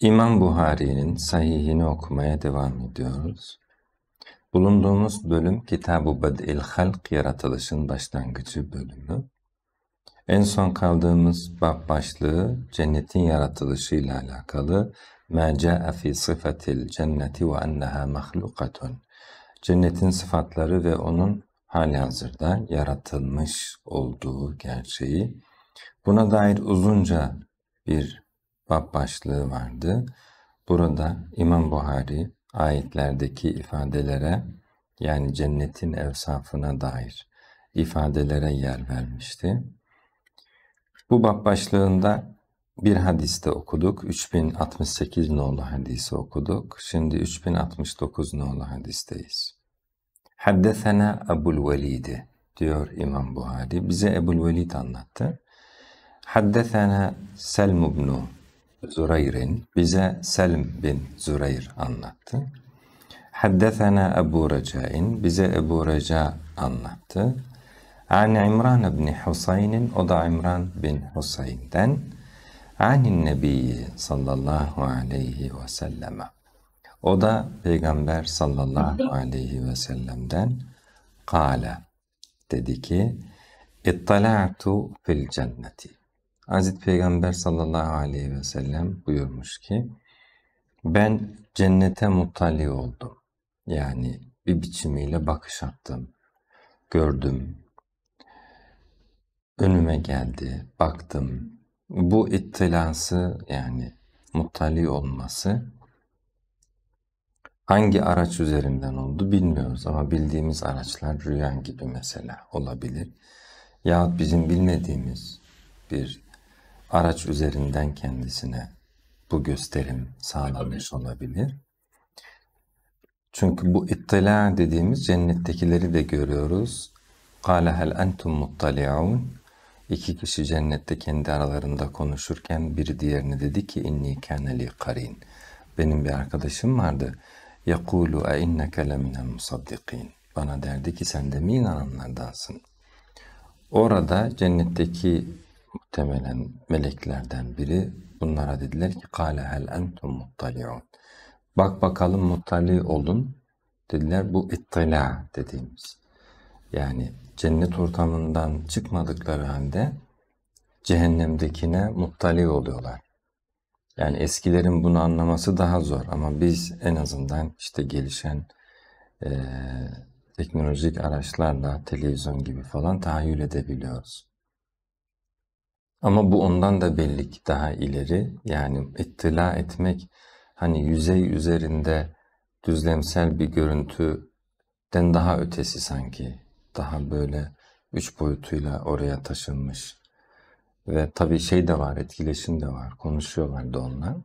İmam Buhari'nin sahihini okumaya devam ediyoruz. Bulunduğumuz bölüm Kitab-ı Bad'il Halk Yaratılışın Başlangıcı bölümü. En son kaldığımız bab başlığı cennetin Yaratılışı ile alakalı مَا fi sıfatil cenneti ve enneha mahlukatun. Cennetin sıfatları ve onun hali hazırda yaratılmış olduğu gerçeği. Buna dair uzunca bir bab başlığı vardı. Burada İmam Buhari ayetlerdeki ifadelere yani cennetin evsafına dair ifadelere yer vermişti. Bu bab başlığında bir hadiste okuduk. 3068 nolu hadisi okuduk. Şimdi 3069 nolu hadisteyiz. Haddesena Ebul Velid'i diyor İmam Buhari. Bize Ebul Velid anlattı. Haddesena Selm ibn Züreyr'in bize Selim bin Züreyr anlattı. Haddethena Ebu Reca'in bize Ebu Reca anlattı. An İmran bin Husayn'in o da İmran bin Husayn'den Anin Nebi sallallahu aleyhi ve selleme o da Peygamber sallallahu aleyhi ve sellem'den kâle dedi ki İttala'tu fil cenneti Hazreti Peygamber sallallahu aleyhi ve sellem buyurmuş ki ben cennete mutali oldum. Yani bir biçimiyle bakış attım, gördüm, önüme geldi, baktım. Bu ittilası yani mutali olması hangi araç üzerinden oldu bilmiyoruz ama bildiğimiz araçlar rüyan gibi mesela olabilir. Yahut bizim bilmediğimiz bir araç üzerinden kendisine bu gösterim sağlanmış olabilir. Çünkü bu ittila dediğimiz cennettekileri de görüyoruz. قَالَ هَلْ أَنْتُمْ مُطَّلِعُونَ İki kişi cennette kendi aralarında konuşurken biri diğerine dedi ki inni كَانَ لِي قَرِينَ Benim bir arkadaşım vardı. يَقُولُ e لَمِنَ الْمُصَدِّقِينَ Bana derdi ki sen de mi inananlardansın? Orada cennetteki muhtemelen meleklerden biri bunlara dediler ki kâle hel entum muttali'un. Bak bakalım muttali olun. Dediler bu ittila dediğimiz. Yani cennet ortamından çıkmadıkları halde cehennemdekine muttali oluyorlar. Yani eskilerin bunu anlaması daha zor ama biz en azından işte gelişen e, teknolojik araçlarla televizyon gibi falan tahayyül edebiliyoruz. Ama bu ondan da belli ki daha ileri. Yani ittila etmek hani yüzey üzerinde düzlemsel bir görüntüden daha ötesi sanki. Daha böyle üç boyutuyla oraya taşınmış. Ve tabii şey de var, etkileşim de var, konuşuyorlar da onlar.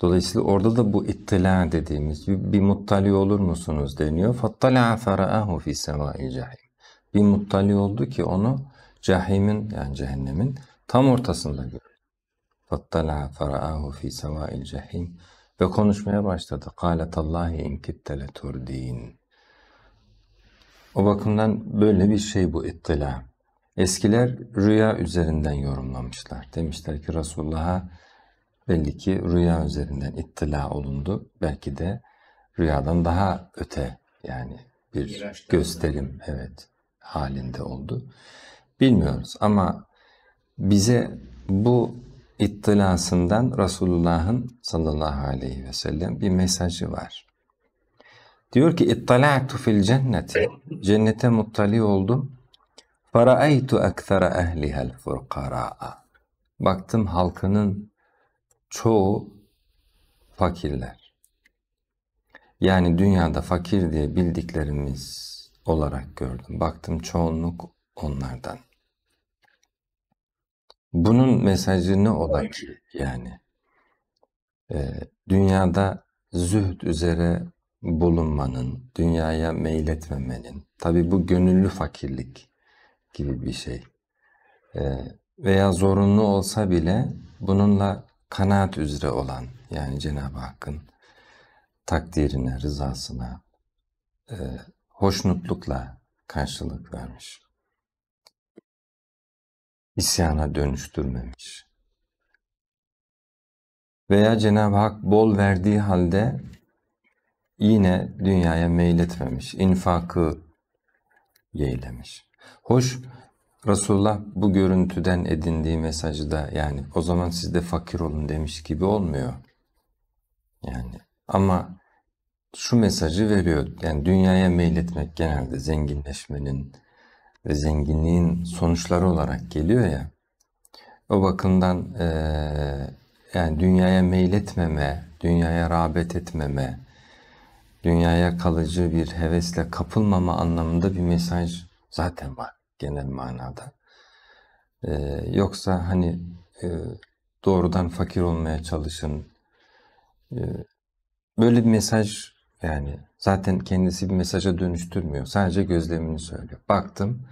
Dolayısıyla orada da bu ittila dediğimiz bir, bir muttali olur musunuz deniyor. فَطَّلَعَ فَرَأَهُ فِي سَوَاءِ cahim. Bir muttali oldu ki onu Cehimin yani cehennemin tam ortasında görüldü. فَطَّلَعَ فَرَآهُ ف۪ي سَوَاءِ الْجَحِيمِ Ve konuşmaya başladı. قَالَتَ اللّٰهِ اِنْ كِتَّ لَتُرْد۪ينَ O bakımdan böyle bir şey bu ittila. Eskiler rüya üzerinden yorumlamışlar. Demişler ki Resulullah'a belli ki rüya üzerinden ittila olundu. Belki de rüyadan daha öte yani bir gösterim evet halinde oldu bilmiyoruz ama bize bu ittilasından Resulullah'ın sallallahu aleyhi ve sellem bir mesajı var. Diyor ki ittala'tu fil cenneti cennete muttali oldum. Faraaytu ekthara ehlihel furqaraa. Baktım halkının çoğu fakirler. Yani dünyada fakir diye bildiklerimiz olarak gördüm. Baktım çoğunluk onlardan. Bunun mesajı ne ola ki yani? Ee, dünyada zühd üzere bulunmanın, dünyaya meyletmemenin, tabi bu gönüllü fakirlik gibi bir şey. Ee, veya zorunlu olsa bile bununla kanaat üzere olan yani Cenab-ı Hakk'ın takdirine, rızasına, e, hoşnutlukla karşılık vermiş isyana dönüştürmemiş. Veya Cenab-ı Hak bol verdiği halde yine dünyaya meyletmemiş, infakı yeğlemiş. Hoş Resulullah bu görüntüden edindiği mesajı da yani o zaman siz de fakir olun demiş gibi olmuyor. Yani ama şu mesajı veriyor. Yani dünyaya meyletmek genelde zenginleşmenin, ve zenginliğin sonuçları olarak geliyor ya. O bakımdan e, yani dünyaya meyletmeme, dünyaya rağbet etmeme, dünyaya kalıcı bir hevesle kapılmama anlamında bir mesaj zaten var genel manada. E, yoksa hani e, doğrudan fakir olmaya çalışın. E, böyle bir mesaj yani zaten kendisi bir mesaja dönüştürmüyor. Sadece gözlemini söylüyor. Baktım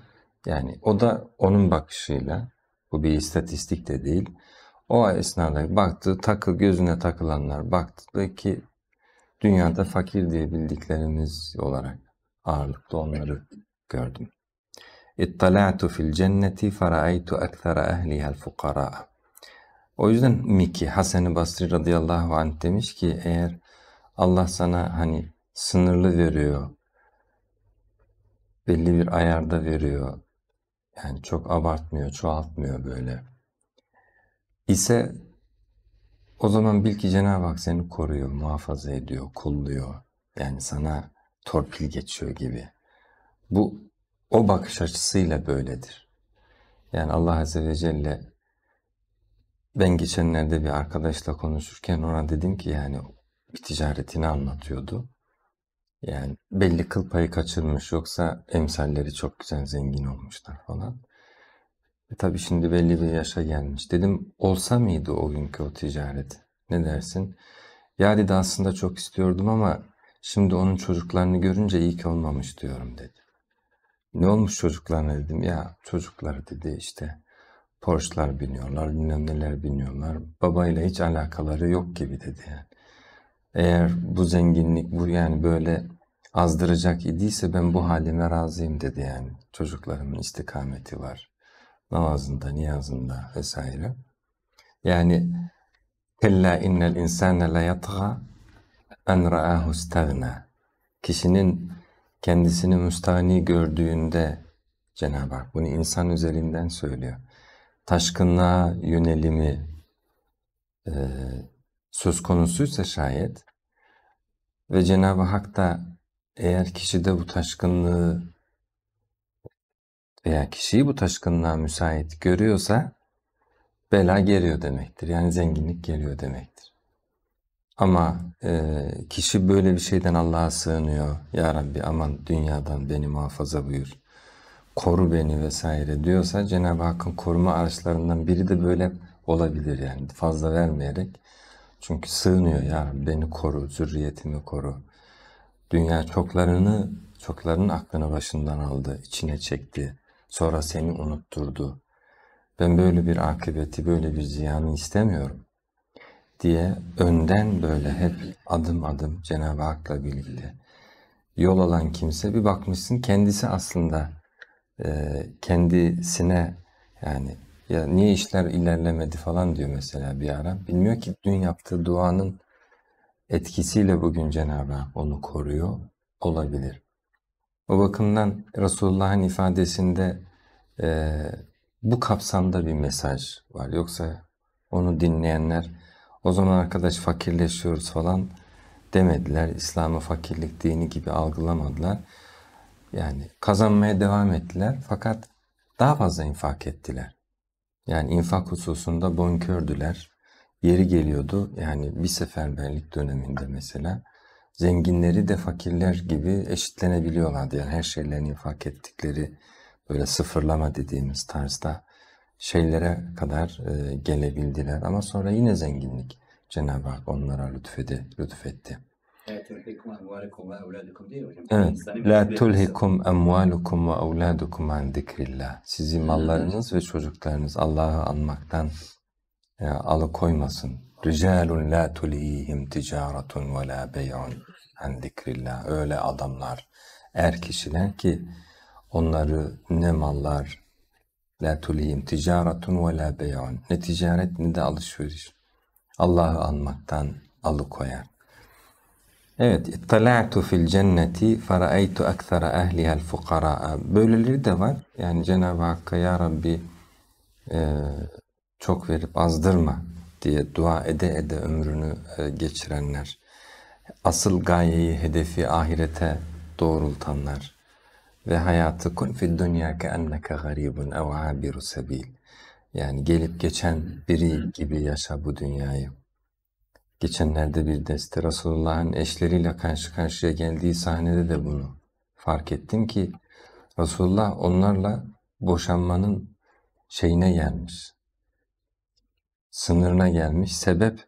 yani o da onun bakışıyla bu bir istatistik de değil. O esnada baktı, takıl gözüne takılanlar baktı ki dünyada fakir diye bildiklerimiz olarak ağırlıklı onları gördüm. İttala'tu fil cenneti feraaytu ekthara ehlihel fukara. O yüzden Miki, Hasan-ı Basri radıyallahu anh demiş ki eğer Allah sana hani sınırlı veriyor. Belli bir ayarda veriyor. Yani çok abartmıyor, çoğaltmıyor böyle. İse o zaman bil ki Cenab-ı Hak seni koruyor, muhafaza ediyor, kulluyor, Yani sana torpil geçiyor gibi. Bu o bakış açısıyla böyledir. Yani Allah Azze ve Celle ben geçenlerde bir arkadaşla konuşurken ona dedim ki yani bir ticaretini anlatıyordu. Yani belli kıl payı kaçırmış yoksa emsalleri çok güzel zengin olmuşlar falan. E tabii şimdi belli bir yaşa gelmiş. Dedim olsa mıydı o günkü o ticaret? Ne dersin? Ya dedi aslında çok istiyordum ama şimdi onun çocuklarını görünce iyi ki olmamış diyorum dedi. Ne olmuş çocuklarına dedim. Ya çocuklar dedi işte Porsche'lar biniyorlar, bilmem neler biniyorlar. Babayla hiç alakaları yok gibi dedi. Eğer bu zenginlik bu yani böyle azdıracak idiyse ben bu halime razıyım dedi yani. Çocuklarımın istikameti var. Namazında, niyazında vesaire. Yani kella innel insane la yatgha en ra'ahu istagna. Kişinin kendisini müstahni gördüğünde Cenab-ı Hak bunu insan üzerinden söylüyor. Taşkınlığa yönelimi e, söz konusuysa şayet ve Cenab-ı Hak da eğer kişide bu taşkınlığı veya kişiyi bu taşkınlığa müsait görüyorsa bela geliyor demektir. Yani zenginlik geliyor demektir. Ama e, kişi böyle bir şeyden Allah'a sığınıyor. Ya Rabbi aman dünyadan beni muhafaza buyur. Koru beni vesaire diyorsa Cenab-ı Hakk'ın koruma araçlarından biri de böyle olabilir yani fazla vermeyerek çünkü sığınıyor ya beni koru, zürriyetimi koru. Dünya çoklarını, çoklarının aklını başından aldı, içine çekti. Sonra seni unutturdu. Ben böyle bir akıbeti, böyle bir ziyanı istemiyorum diye önden böyle hep adım adım Cenab-ı Hak'la birlikte yol alan kimse bir bakmışsın kendisi aslında kendisine yani ya niye işler ilerlemedi falan diyor mesela bir ara. Bilmiyor ki dün yaptığı duanın etkisiyle bugün Cenab-ı Hak onu koruyor olabilir. O bakımdan Resulullah'ın ifadesinde e, bu kapsamda bir mesaj var. Yoksa onu dinleyenler o zaman arkadaş fakirleşiyoruz falan demediler. İslam'ı fakirlik dini gibi algılamadılar. Yani kazanmaya devam ettiler fakat daha fazla infak ettiler. Yani infak hususunda bonkördüler. Yeri geliyordu yani bir seferberlik döneminde mesela zenginleri de fakirler gibi eşitlenebiliyorlardı. Yani her şeylerini infak ettikleri böyle sıfırlama dediğimiz tarzda şeylere kadar e, gelebildiler. Ama sonra yine zenginlik Cenab-ı Hak onlara lütfedi, lütfetti. Evet. Hani la tulhikum emvalukum ve evladukum an zikrillah. Sizi mallarınız ve çocuklarınız Allah'ı anmaktan e, alıkoymasın. Ricalun la tulihim ticaretun ve la bey'un an zikrillah. Öyle adamlar, er kişiler ki onları ne mallar la tulihim ticaretun ve la bey'un. Ne ticaret ne de alışveriş. Allah'ı anmaktan alıkoyar. Evet, ittala'tu fil cenneti feraeytu ekthara ehlihel fukara. Böyleleri de var. Yani Cenab-ı Hakk'a Ya Rabbi e, çok verip azdırma diye dua ede ede ömrünü e, geçirenler. Asıl gayeyi, hedefi ahirete doğrultanlar. Ve hayatı kun fid dünya ke enneke garibun ev abiru sebil. Yani gelip geçen biri gibi yaşa bu dünyayı. Geçenlerde bir deste Resulullah'ın eşleriyle karşı karşıya geldiği sahnede de bunu fark ettim ki Resulullah onlarla boşanmanın şeyine gelmiş, sınırına gelmiş. Sebep,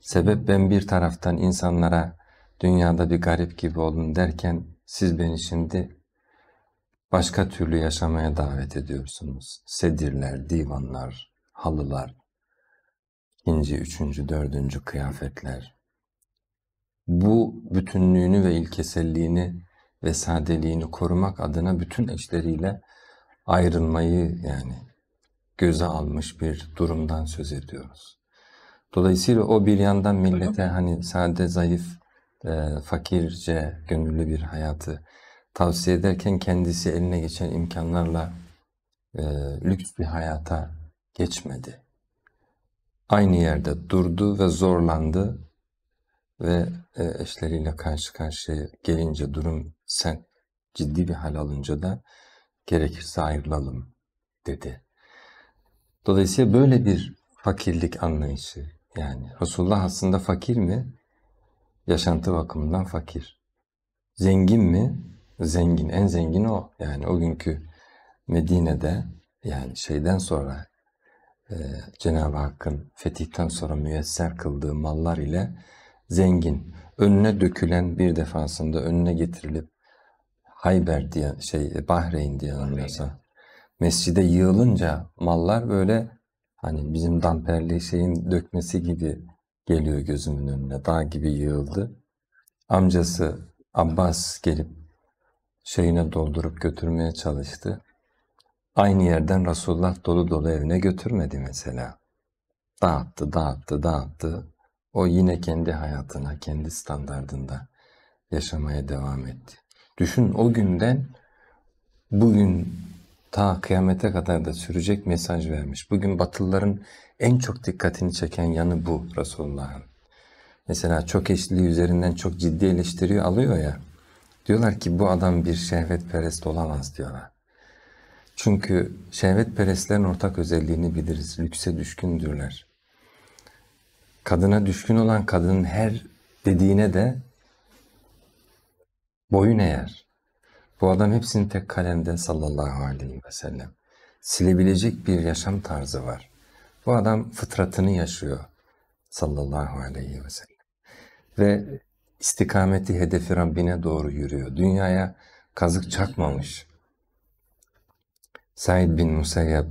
sebep ben bir taraftan insanlara dünyada bir garip gibi olun derken siz beni şimdi başka türlü yaşamaya davet ediyorsunuz. Sedirler, divanlar, halılar, ikinci, üçüncü, dördüncü kıyafetler. Bu bütünlüğünü ve ilkeselliğini ve sadeliğini korumak adına bütün eşleriyle ayrılmayı yani göze almış bir durumdan söz ediyoruz. Dolayısıyla o bir yandan millete hani sade, zayıf, e, fakirce, gönüllü bir hayatı tavsiye ederken kendisi eline geçen imkanlarla e, lüks bir hayata geçmedi aynı yerde durdu ve zorlandı ve e, eşleriyle karşı karşıya gelince durum sen ciddi bir hal alınca da gerekirse ayrılalım dedi. Dolayısıyla böyle bir fakirlik anlayışı yani Resulullah aslında fakir mi? Yaşantı bakımından fakir. Zengin mi? Zengin. En zengin o. Yani o günkü Medine'de yani şeyden sonra ee, Cenab-ı Hakk'ın fetihten sonra müyesser kıldığı mallar ile zengin, önüne dökülen bir defasında önüne getirilip Hayber diye şey Bahreyn diye anlıyorsa mescide yığılınca mallar böyle hani bizim damperli şeyin dökmesi gibi geliyor gözümün önüne dağ gibi yığıldı. Amcası Abbas gelip şeyine doldurup götürmeye çalıştı. Aynı yerden Resulullah dolu dolu evine götürmedi mesela. Dağıttı, dağıttı, dağıttı. O yine kendi hayatına, kendi standardında yaşamaya devam etti. Düşün o günden bugün ta kıyamete kadar da sürecek mesaj vermiş. Bugün Batılıların en çok dikkatini çeken yanı bu Resulullah'ın. Mesela çok eşliliği üzerinden çok ciddi eleştiriyor alıyor ya. Diyorlar ki bu adam bir şehvet şehvetperest olamaz diyorlar. Çünkü şehvetperestlerin ortak özelliğini biliriz. Lükse düşkündürler. Kadına düşkün olan kadının her dediğine de boyun eğer. Bu adam hepsini tek kalemde sallallahu aleyhi ve sellem. Silebilecek bir yaşam tarzı var. Bu adam fıtratını yaşıyor sallallahu aleyhi ve sellem. Ve istikameti hedefi Rabbine doğru yürüyor. Dünyaya kazık çakmamış. Said bin Musayyab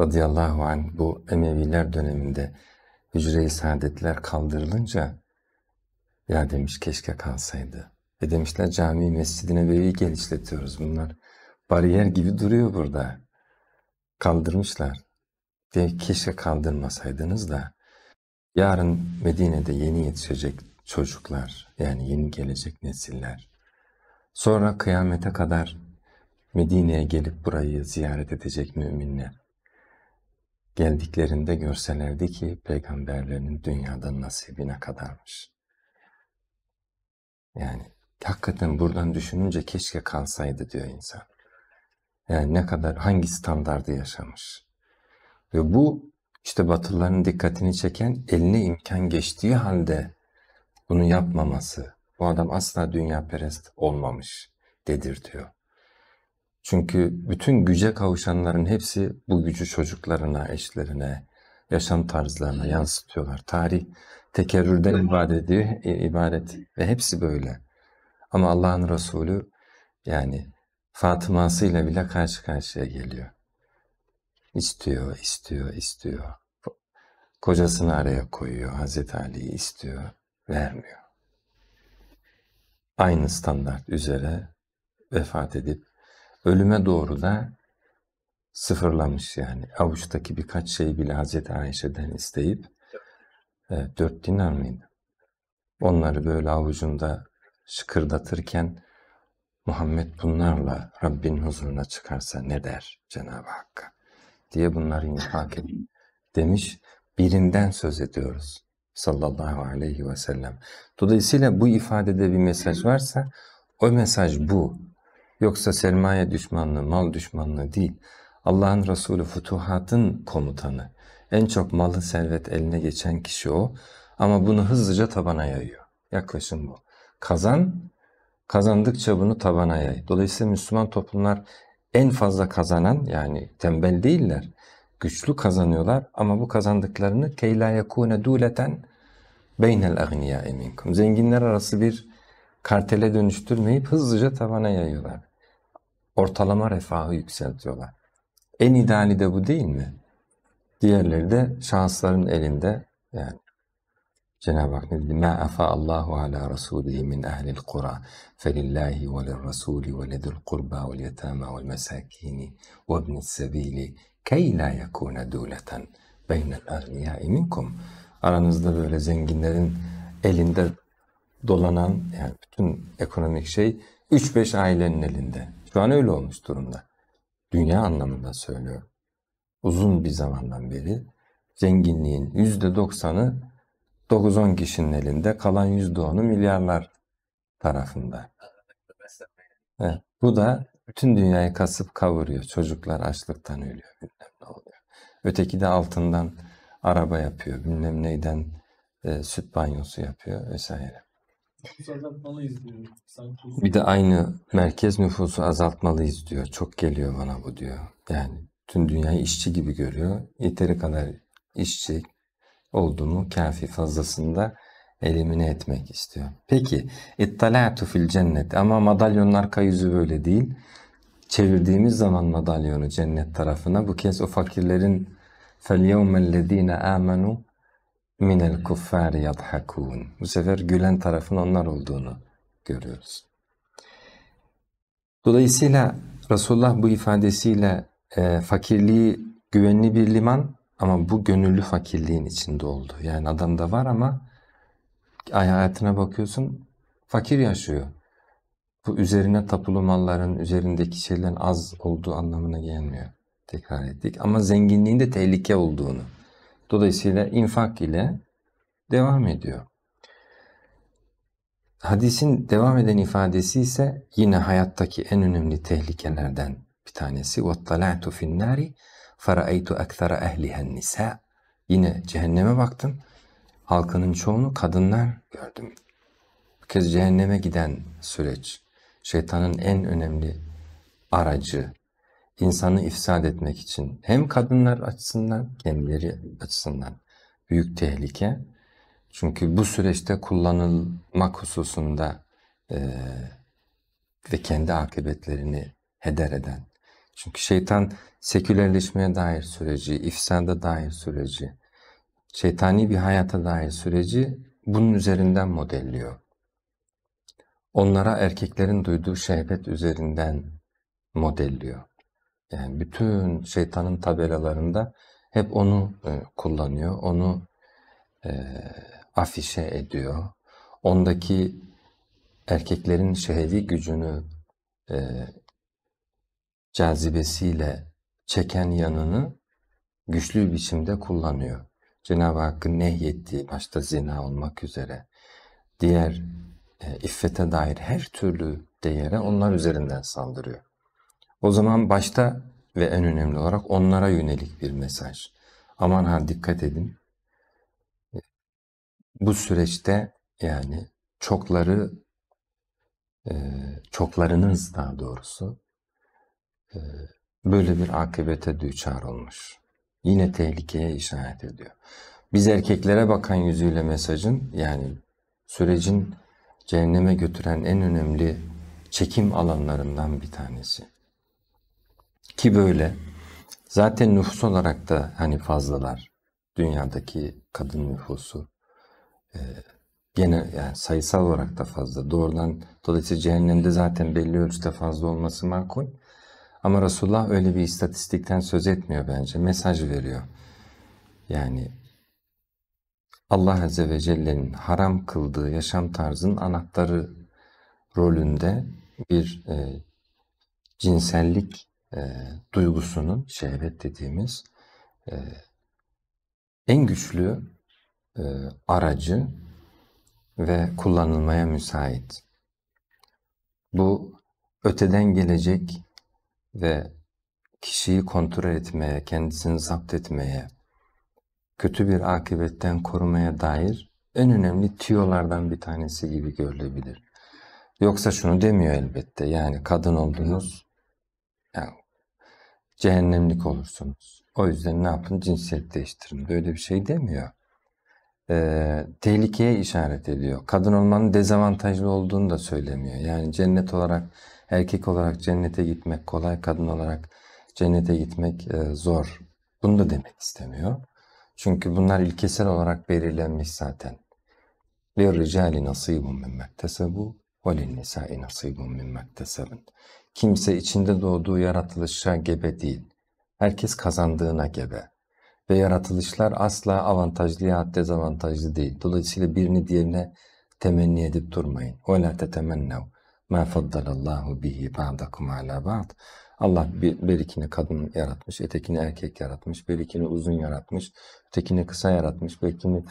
radıyallahu anh bu Emeviler döneminde hücre-i saadetler kaldırılınca ya demiş keşke kalsaydı. E demişler cami mescidine beyi genişletiyoruz bunlar. Bariyer gibi duruyor burada. Kaldırmışlar. De keşke kaldırmasaydınız da yarın Medine'de yeni yetişecek çocuklar yani yeni gelecek nesiller. Sonra kıyamete kadar Medine'ye gelip burayı ziyaret edecek müminle Geldiklerinde görselerdi ki peygamberlerin dünyadan nasibine kadarmış. Yani hakikaten buradan düşününce keşke kalsaydı diyor insan. Yani ne kadar, hangi standardı yaşamış. Ve bu işte Batılların dikkatini çeken eline imkan geçtiği halde bunu yapmaması. Bu adam asla dünya perest olmamış dedirtiyor. Çünkü bütün güce kavuşanların hepsi bu gücü çocuklarına, eşlerine, yaşam tarzlarına yansıtıyorlar. Tarih tekerrürden ibadet ibaret ediyor, ibaret ve hepsi böyle. Ama Allah'ın Resulü yani Fatıma'sıyla bile karşı karşıya geliyor. İstiyor, istiyor, istiyor. Kocasını araya koyuyor, Hazreti Ali'yi istiyor, vermiyor. Aynı standart üzere vefat edip ölüme doğru da sıfırlamış yani. Avuçtaki birkaç şeyi bile Hazreti Ayşe'den isteyip e, dört dinar mıydı? Onları böyle avucunda şıkırdatırken Muhammed bunlarla Rabbin huzuruna çıkarsa ne der Cenab-ı Hakk'a diye bunları infak et demiş. Birinden söz ediyoruz sallallahu aleyhi ve sellem. Dolayısıyla bu ifadede bir mesaj varsa o mesaj bu. Yoksa sermaye düşmanlığı, mal düşmanlığı değil. Allah'ın Resulü futuhatın komutanı. En çok malı servet eline geçen kişi o. Ama bunu hızlıca tabana yayıyor. Yaklaşım bu. Kazan, kazandıkça bunu tabana yay. Dolayısıyla Müslüman toplumlar en fazla kazanan yani tembel değiller. Güçlü kazanıyorlar ama bu kazandıklarını keyla yekune duleten beynel agniya eminkum. Zenginler arası bir kartele dönüştürmeyip hızlıca tavana yayıyorlar. Ortalama refahı yükseltiyorlar. En ideali de bu değil mi? Diğerleri de şansların elinde yani. Cenab-ı Hak ne dedi? مَا أَفَا اللّٰهُ عَلَى رَسُولِهِ مِنْ أَهْلِ الْقُرَى فَلِلَّهِ وَلِلرَّسُولِ وَلِذِي الْقُرْبَى وَالْيَتَامَى وَالْمَسَاكِينِ وَابْنِ السَّبِيلِ كَيْ لَا يَكُونَ دُولَةً بَيْنَ الْأَغْنِيَاءِ مِنْكُمْ Aranızda böyle zenginlerin elinde dolanan yani bütün ekonomik şey 3-5 ailenin elinde. Şu an öyle olmuş durumda. Dünya anlamında söylüyorum. Uzun bir zamandan beri zenginliğin %90'ı 9-10 kişinin elinde, kalan %10'u milyarlar tarafında. Evet, bu da bütün dünyayı kasıp kavuruyor. Çocuklar açlıktan ölüyor, bilmem ne oluyor. Öteki de altından araba yapıyor, bilmem neyden e, süt banyosu yapıyor vesaire. Bir de aynı merkez nüfusu azaltmalıyız diyor. Çok geliyor bana bu diyor. Yani tüm dünyayı işçi gibi görüyor. Yeteri kadar işçi olduğunu kafi fazlasında elimine etmek istiyor. Peki ittalatu fil cennet ama madalyonun arka yüzü böyle değil. Çevirdiğimiz zaman madalyonu cennet tarafına bu kez o fakirlerin فَالْيَوْمَ الَّذ۪ينَ آمَنُوا minel kuffar yadhakun. Bu sefer gülen tarafın onlar olduğunu görüyoruz. Dolayısıyla Resulullah bu ifadesiyle e, fakirliği güvenli bir liman ama bu gönüllü fakirliğin içinde oldu. Yani adam da var ama hayatına bakıyorsun fakir yaşıyor. Bu üzerine tapulu malların, üzerindeki şeylerin az olduğu anlamına gelmiyor. Tekrar ettik ama zenginliğin de tehlike olduğunu Dolayısıyla infak ile devam ediyor. Hadisin devam eden ifadesi ise yine hayattaki en önemli tehlikelerden bir tanesi. وَطَّلَعْتُ فِي النَّارِ فَرَأَيْتُ اَكْثَرَ اَهْلِهَا النِّسَاء Yine cehenneme baktım. Halkının çoğunu kadınlar gördüm. Bir kez cehenneme giden süreç, şeytanın en önemli aracı, insanı ifsad etmek için hem kadınlar açısından kendileri açısından büyük tehlike. Çünkü bu süreçte kullanılmak hususunda e, ve kendi akıbetlerini heder eden. Çünkü şeytan sekülerleşmeye dair süreci, ifsada dair süreci, şeytani bir hayata dair süreci bunun üzerinden modelliyor. Onlara erkeklerin duyduğu şehvet üzerinden modelliyor. Yani bütün şeytanın tabelalarında hep onu e, kullanıyor, onu e, afişe ediyor. Ondaki erkeklerin şehvi gücünü e, cazibesiyle çeken yanını güçlü bir biçimde kullanıyor. Cenab-ı Hakk'ın nehyettiği başta zina olmak üzere diğer e, iffete dair her türlü değere onlar üzerinden saldırıyor. O zaman başta ve en önemli olarak onlara yönelik bir mesaj. Aman ha dikkat edin. Bu süreçte yani çokları, e, çoklarınız daha doğrusu e, böyle bir akıbete düçar olmuş. Yine tehlikeye işaret ediyor. Biz erkeklere bakan yüzüyle mesajın yani sürecin cehenneme götüren en önemli çekim alanlarından bir tanesi. Ki böyle. Zaten nüfus olarak da hani fazlalar. Dünyadaki kadın nüfusu. E, gene yani sayısal olarak da fazla. Doğrudan dolayısıyla cehennemde zaten belli ölçüde fazla olması makul. Ama Resulullah öyle bir istatistikten söz etmiyor bence. Mesaj veriyor. Yani Allah Azze ve Celle'nin haram kıldığı yaşam tarzının anahtarı rolünde bir e, cinsellik e, duygusunun şehvet dediğimiz e, en güçlü e, aracı ve kullanılmaya müsait. Bu öteden gelecek ve kişiyi kontrol etmeye, kendisini zapt etmeye, kötü bir akibetten korumaya dair en önemli tiyolardan bir tanesi gibi görülebilir. Yoksa şunu demiyor elbette yani kadın oldunuz, yani cehennemlik olursunuz. O yüzden ne yapın? Cinsiyet değiştirin. Böyle bir şey demiyor. Ee, tehlikeye işaret ediyor. Kadın olmanın dezavantajlı olduğunu da söylemiyor. Yani cennet olarak, erkek olarak cennete gitmek kolay, kadın olarak cennete gitmek e, zor. Bunu da demek istemiyor. Çünkü bunlar ilkesel olarak belirlenmiş zaten. لِرِّجَالِ نَصِيبٌ مِنْ مَكْتَسَبُوا وَلِلْنِسَاءِ نَصِيبٌ مِنْ مَكْتَسَبٍ Kimse içinde doğduğu yaratılışa gebe değil. Herkes kazandığına gebe. Ve yaratılışlar asla avantajlı ya dezavantajlı değil. Dolayısıyla birini diğerine temenni edip durmayın. وَلَا تَتَمَنَّوْا مَا فَضَّلَ اللّٰهُ بِهِ بَعْدَكُمْ ala بَعْضٍ Allah bir, birikini kadın yaratmış, etekini erkek yaratmış, birikini uzun yaratmış, ötekini kısa yaratmış, birikini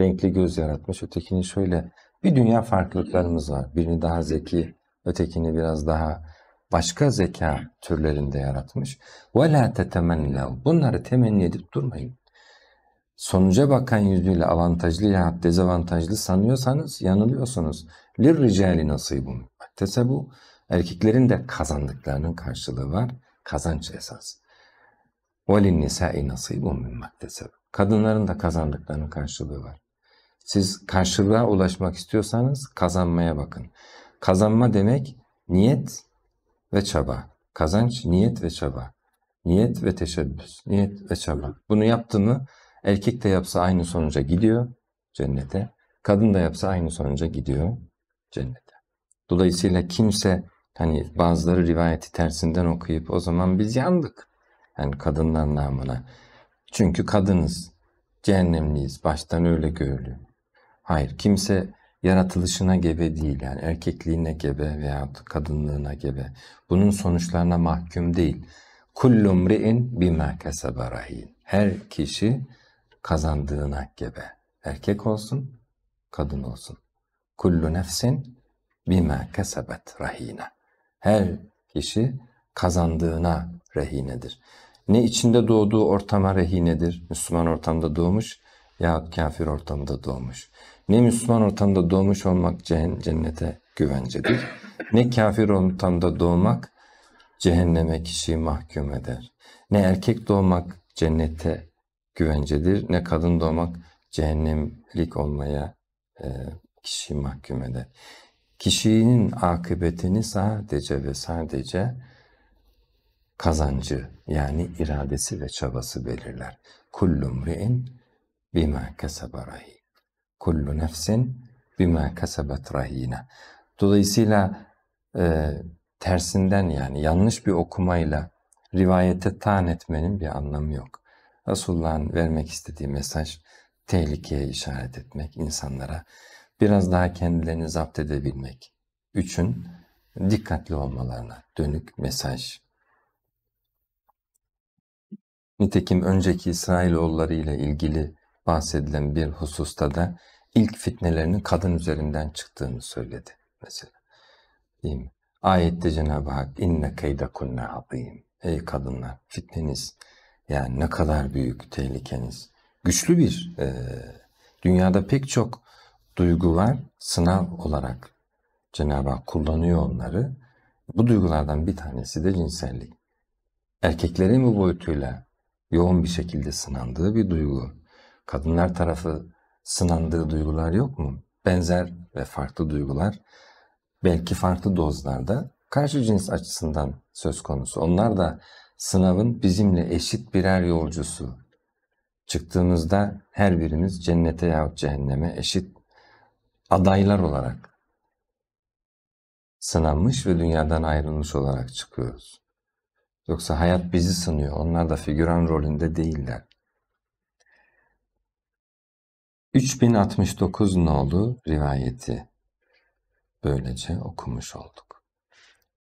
renkli göz yaratmış, ötekini şöyle. Bir dünya farklılıklarımız var. Birini daha zeki, ötekini biraz daha başka zeka türlerinde yaratmış. وَلَا تَتَمَنَّوْا Bunları temenni edip durmayın. Sonuca bakan yüzüyle avantajlı ya dezavantajlı sanıyorsanız yanılıyorsunuz. لِلْرِجَالِ نَصِيبٌ bu Erkeklerin de kazandıklarının karşılığı var. Kazanç esas. وَلِلْنِسَاءِ نَصِيبٌ مِنْ مَكْتَسَبُ Kadınların da kazandıklarının karşılığı var. Siz karşılığa ulaşmak istiyorsanız kazanmaya bakın. Kazanma demek niyet ve çaba. Kazanç, niyet ve çaba. Niyet ve teşebbüs. Niyet ve çaba. Bunu yaptı mı erkek de yapsa aynı sonuca gidiyor cennete. Kadın da yapsa aynı sonuca gidiyor cennete. Dolayısıyla kimse hani bazıları rivayeti tersinden okuyup o zaman biz yandık. Yani kadınlar namına. Çünkü kadınız. Cehennemliyiz. Baştan öyle görülüyor. Hayır kimse yaratılışına gebe değil yani erkekliğine gebe veya kadınlığına gebe. Bunun sonuçlarına mahkum değil. Kullum ri'in bima kasaba Her kişi kazandığına gebe. Erkek olsun, kadın olsun. Kullu nefsin bima kasabet rahine. Her kişi kazandığına rehinedir. Ne içinde doğduğu ortama rehinedir. Müslüman ortamda doğmuş, yahut kafir ortamda doğmuş. Ne Müslüman ortamda doğmuş olmak cennete güvencedir. Ne kafir ortamda doğmak cehenneme kişiyi mahkum eder. Ne erkek doğmak cennete güvencedir, ne kadın doğmak cehennemlik olmaya e, kişiyi mahkum eder. Kişinin akıbetini sadece ve sadece kazancı yani iradesi ve çabası belirler. Kullum ri'in bima kasaba rahin. Kullu nefsin bima kasabet rahine. Dolayısıyla e, tersinden yani yanlış bir okumayla rivayete taan etmenin bir anlamı yok. Resulullah'ın vermek istediği mesaj tehlikeye işaret etmek, insanlara biraz daha kendilerini zapt edebilmek. Üçün dikkatli olmalarına dönük mesaj. Nitekim önceki İsrailoğulları ile ilgili bahsedilen bir hususta da ilk fitnelerinin kadın üzerinden çıktığını söyledi mesela. Değil mi? Ayette Cenab-ı Hak inne keydakunne azim. Ey kadınlar fitneniz yani ne kadar büyük tehlikeniz. Güçlü bir e, dünyada pek çok duygu var sınav olarak Cenab-ı Hak kullanıyor onları. Bu duygulardan bir tanesi de cinsellik. Erkeklerin bu boyutuyla yoğun bir şekilde sınandığı bir duygu kadınlar tarafı sınandığı duygular yok mu? Benzer ve farklı duygular belki farklı dozlarda karşı cins açısından söz konusu. Onlar da sınavın bizimle eşit birer yolcusu. Çıktığımızda her birimiz cennete yahut cehenneme eşit adaylar olarak sınanmış ve dünyadan ayrılmış olarak çıkıyoruz. Yoksa hayat bizi sınıyor, onlar da figüran rolünde değiller. 3069 nolu rivayeti böylece okumuş olduk.